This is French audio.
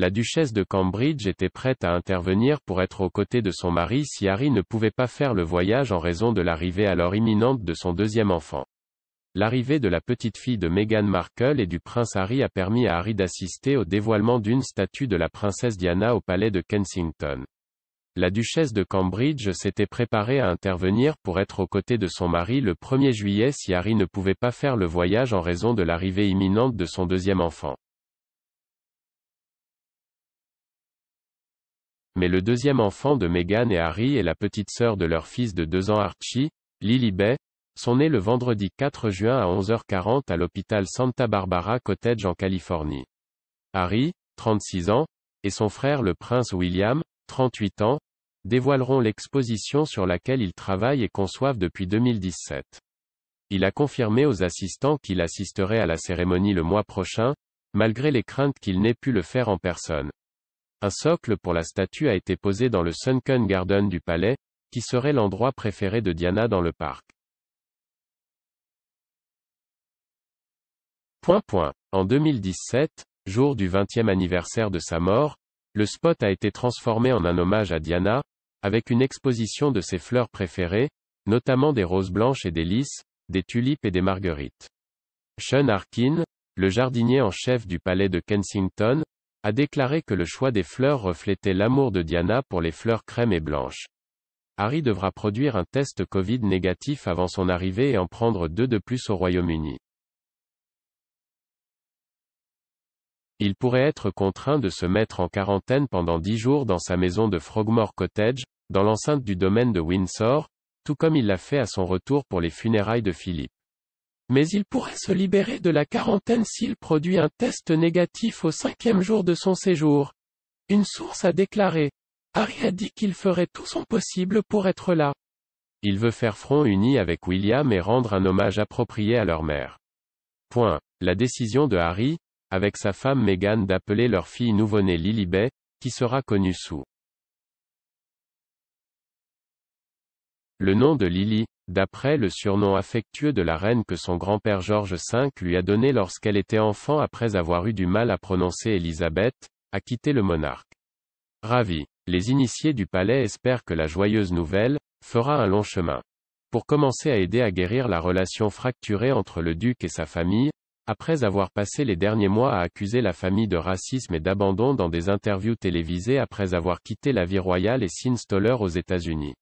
La duchesse de Cambridge était prête à intervenir pour être aux côtés de son mari si Harry ne pouvait pas faire le voyage en raison de l'arrivée alors imminente de son deuxième enfant. L'arrivée de la petite fille de Meghan Markle et du prince Harry a permis à Harry d'assister au dévoilement d'une statue de la princesse Diana au palais de Kensington. La duchesse de Cambridge s'était préparée à intervenir pour être aux côtés de son mari le 1er juillet si Harry ne pouvait pas faire le voyage en raison de l'arrivée imminente de son deuxième enfant. Mais le deuxième enfant de Meghan et Harry et la petite sœur de leur fils de deux ans Archie, Lily Bay, sont nés le vendredi 4 juin à 11h40 à l'hôpital Santa Barbara Cottage en Californie. Harry, 36 ans, et son frère le prince William, 38 ans, dévoileront l'exposition sur laquelle ils travaillent et conçoivent depuis 2017. Il a confirmé aux assistants qu'il assisterait à la cérémonie le mois prochain, malgré les craintes qu'il n'ait pu le faire en personne. Un socle pour la statue a été posé dans le Sunken Garden du palais, qui serait l'endroit préféré de Diana dans le parc. En 2017, jour du 20e anniversaire de sa mort, le spot a été transformé en un hommage à Diana, avec une exposition de ses fleurs préférées, notamment des roses blanches et des lys, des tulipes et des marguerites. Sean Arkin, le jardinier en chef du palais de Kensington, a déclaré que le choix des fleurs reflétait l'amour de Diana pour les fleurs crème et blanches. Harry devra produire un test Covid négatif avant son arrivée et en prendre deux de plus au Royaume-Uni. Il pourrait être contraint de se mettre en quarantaine pendant dix jours dans sa maison de Frogmore Cottage, dans l'enceinte du domaine de Windsor, tout comme il l'a fait à son retour pour les funérailles de Philippe mais il pourrait se libérer de la quarantaine s'il produit un test négatif au cinquième jour de son séjour. Une source a déclaré. Harry a dit qu'il ferait tout son possible pour être là. Il veut faire front uni avec William et rendre un hommage approprié à leur mère. Point. La décision de Harry, avec sa femme Meghan d'appeler leur fille nouveau-née Bay, qui sera connue sous le nom de Lily, d'après le surnom affectueux de la reine que son grand-père George V lui a donné lorsqu'elle était enfant après avoir eu du mal à prononcer Élisabeth, a quitté le monarque. Ravi. Les initiés du palais espèrent que la joyeuse nouvelle, fera un long chemin. Pour commencer à aider à guérir la relation fracturée entre le duc et sa famille, après avoir passé les derniers mois à accuser la famille de racisme et d'abandon dans des interviews télévisées après avoir quitté la vie royale et Sin Stoller aux États-Unis.